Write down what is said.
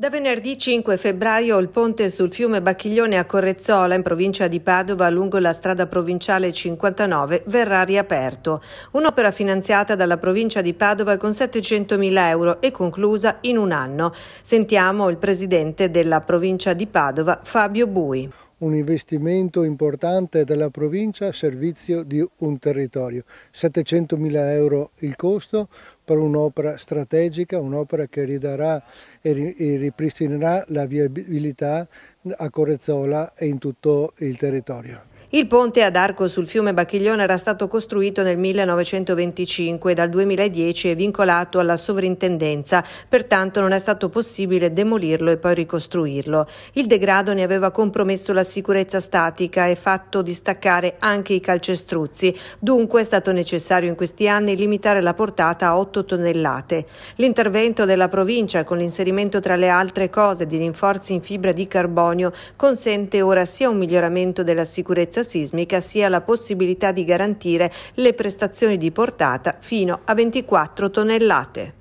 Da venerdì 5 febbraio il ponte sul fiume Bacchiglione a Correzzola, in provincia di Padova, lungo la strada provinciale 59, verrà riaperto. Un'opera finanziata dalla provincia di Padova con 700.000 euro e conclusa in un anno. Sentiamo il presidente della provincia di Padova, Fabio Bui un investimento importante della provincia a servizio di un territorio. 700.000 euro il costo per un'opera strategica, un'opera che ridarà e ripristinerà la viabilità a Corezzola e in tutto il territorio. Il ponte ad arco sul fiume Bacchiglione era stato costruito nel 1925 e dal 2010 è vincolato alla sovrintendenza, pertanto non è stato possibile demolirlo e poi ricostruirlo. Il degrado ne aveva compromesso la sicurezza statica e fatto distaccare anche i calcestruzzi, dunque è stato necessario in questi anni limitare la portata a 8 tonnellate. L'intervento della provincia con l'inserimento tra le altre cose di rinforzi in fibra di carbonio consente ora sia un miglioramento della sicurezza sicurezza sismica sia la possibilità di garantire le prestazioni di portata fino a 24 tonnellate.